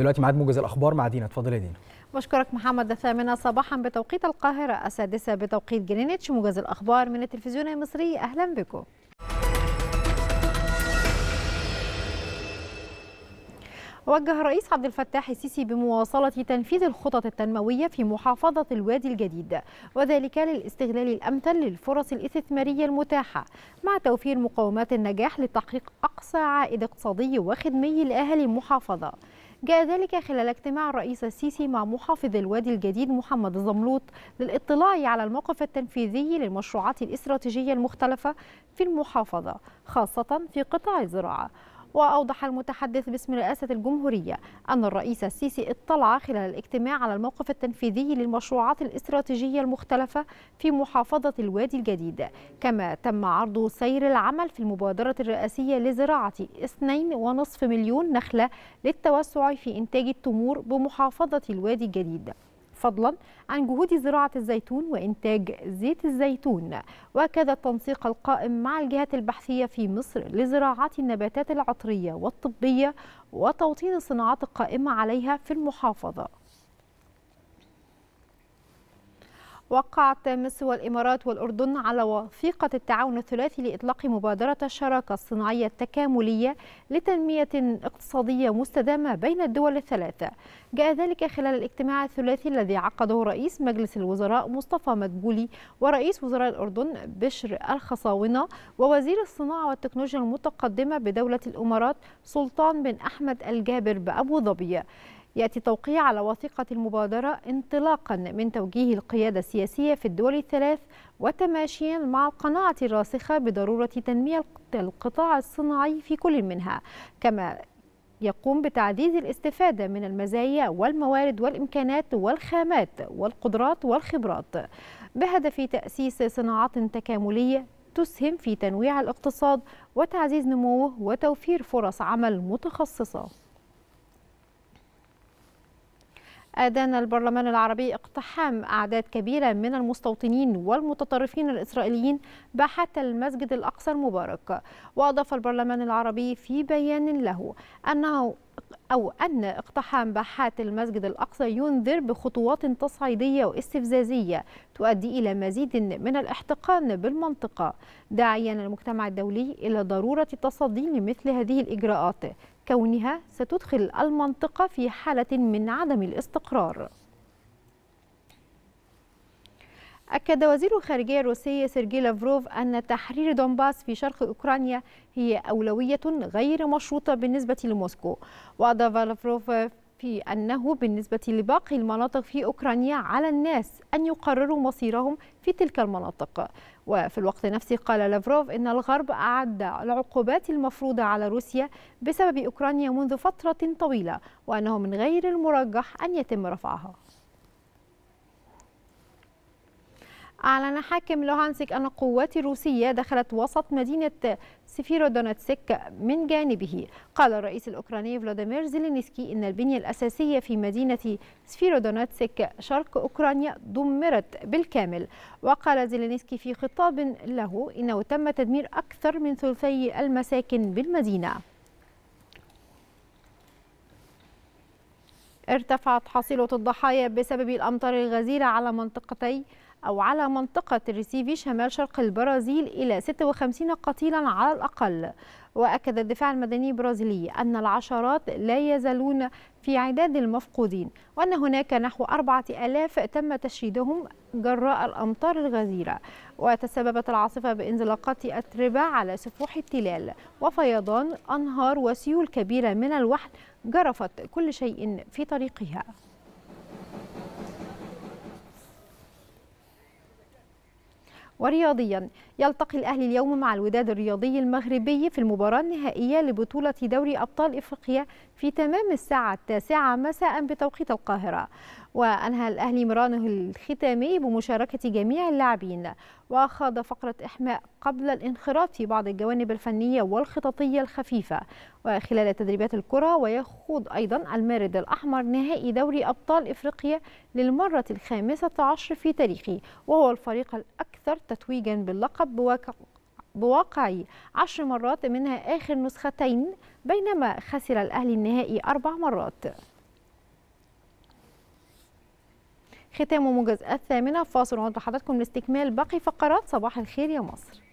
دلوقتي معاد موجز الاخبار مع دينا اتفضلي يا دينا بشكرك محمد الثامنة صباحا بتوقيت القاهرة السادسة بتوقيت جرينتش موجز الأخبار من التلفزيون المصري أهلا بكم وجه الرئيس عبد الفتاح السيسي بمواصلة تنفيذ الخطط التنموية في محافظة الوادي الجديد وذلك للاستغلال الأمثل للفرص الاستثمارية المتاحة مع توفير مقومات النجاح لتحقيق أقصى عائد اقتصادي وخدمي لأهل المحافظة جاء ذلك خلال اجتماع الرئيس السيسي مع محافظ الوادي الجديد محمد الزملوط للاطلاع على الموقف التنفيذي للمشروعات الاستراتيجية المختلفة في المحافظة خاصة في قطاع الزراعة وأوضح المتحدث باسم رئاسة الجمهورية أن الرئيس السيسي اطلع خلال الاجتماع على الموقف التنفيذي للمشروعات الاستراتيجية المختلفة في محافظة الوادي الجديد كما تم عرض سير العمل في المبادرة الرئاسية لزراعة 2.5 مليون نخلة للتوسع في إنتاج التمور بمحافظة الوادي الجديد فضلا عن جهود زراعة الزيتون وإنتاج زيت الزيتون وكذا التنسيق القائم مع الجهات البحثية في مصر لزراعة النباتات العطرية والطبية وتوطين الصناعات القائمة عليها في المحافظة وقعت مصر والإمارات والأردن على وثيقة التعاون الثلاثي لإطلاق مبادرة الشراكة الصناعية التكاملية لتنمية اقتصادية مستدامة بين الدول الثلاثة جاء ذلك خلال الاجتماع الثلاثي الذي عقده رئيس مجلس الوزراء مصطفى مدبولي ورئيس وزراء الأردن بشر الخصاونة ووزير الصناعة والتكنولوجيا المتقدمة بدولة الإمارات سلطان بن أحمد الجابر بأبو ظبي يأتي التوقيع على وثيقة المبادرة انطلاقا من توجيه القيادة السياسية في الدول الثلاث وتماشيا مع القناعة الراسخة بضرورة تنمية القطاع الصناعي في كل منها كما يقوم بتعزيز الاستفادة من المزايا والموارد والإمكانات والخامات والقدرات والخبرات بهدف تأسيس صناعات تكاملية تسهم في تنويع الاقتصاد وتعزيز نموه وتوفير فرص عمل متخصصة أدان البرلمان العربي اقتحام أعداد كبيرة من المستوطنين والمتطرفين الإسرائيليين باحات المسجد الأقصى المبارك وأضاف البرلمان العربي في بيان له أنه أو أن اقتحام باحات المسجد الأقصى ينذر بخطوات تصعيدية واستفزازية تؤدي إلى مزيد من الاحتقان بالمنطقة داعيا المجتمع الدولي إلى ضرورة تصدي لمثل هذه الإجراءات كونها ستدخل المنطقة في حالة من عدم الاستقرار أكد وزير الخارجية الروسي سيرجي لافروف أن تحرير دونباس في شرق أوكرانيا هي أولوية غير مشروطة بالنسبة لموسكو وأضاف لافروف في أنه بالنسبة لباقي المناطق في أوكرانيا على الناس أن يقرروا مصيرهم في تلك المناطق وفي الوقت نفسه قال لافروف إن الغرب أعد العقوبات المفروضة على روسيا بسبب أوكرانيا منذ فترة طويلة وأنه من غير المرجح أن يتم رفعها أعلن حاكم لوهانسك أن قوات روسية دخلت وسط مدينة سيفيرودونتسك من جانبه قال الرئيس الأوكراني فلاديمير زيلينسكي إن البنية الأساسية في مدينة سيفيرودونتسك شرق أوكرانيا دمرت بالكامل وقال زيلينسكي في خطاب له إنه تم تدمير أكثر من ثلثي المساكن بالمدينة ارتفعت حصيلة الضحايا بسبب الأمطار الغزيرة على منطقتي أو على منطقة الريسيفي شمال شرق البرازيل إلى 56 قتيلا على الأقل وأكد الدفاع المدني البرازيلي أن العشرات لا يزالون في عداد المفقودين وأن هناك نحو 4000 تم تشييدهم جراء الأمطار الغزيرة وتسببت العاصفة بانزلاقات أتربة على سفوح التلال وفيضان أنهار وسيول كبيرة من الوحل جرفت كل شيء في طريقها ورياضيا يلتقي الأهلي اليوم مع الوداد الرياضي المغربي في المباراة النهائية لبطولة دوري أبطال إفريقيا في تمام الساعة التاسعة مساء بتوقيت القاهرة وأنهى الأهلي مرانه الختامي بمشاركة جميع اللاعبين وخاض فقرة إحماء قبل الانخراط في بعض الجوانب الفنية والخططية الخفيفة وخلال تدريبات الكرة ويخوض أيضا المارد الأحمر نهائي دوري أبطال إفريقيا للمرة الخامسة عشر في تاريخه وهو الفريق الأكثر تتويجا باللقب بواقع بواقع عشر مرات منها آخر نسختين بينما خسر الأهلي النهائي أربع مرات ختام موجز الثامنة فاصل عود لحضراتكم لاستكمال باقي فقرات صباح الخير يا مصر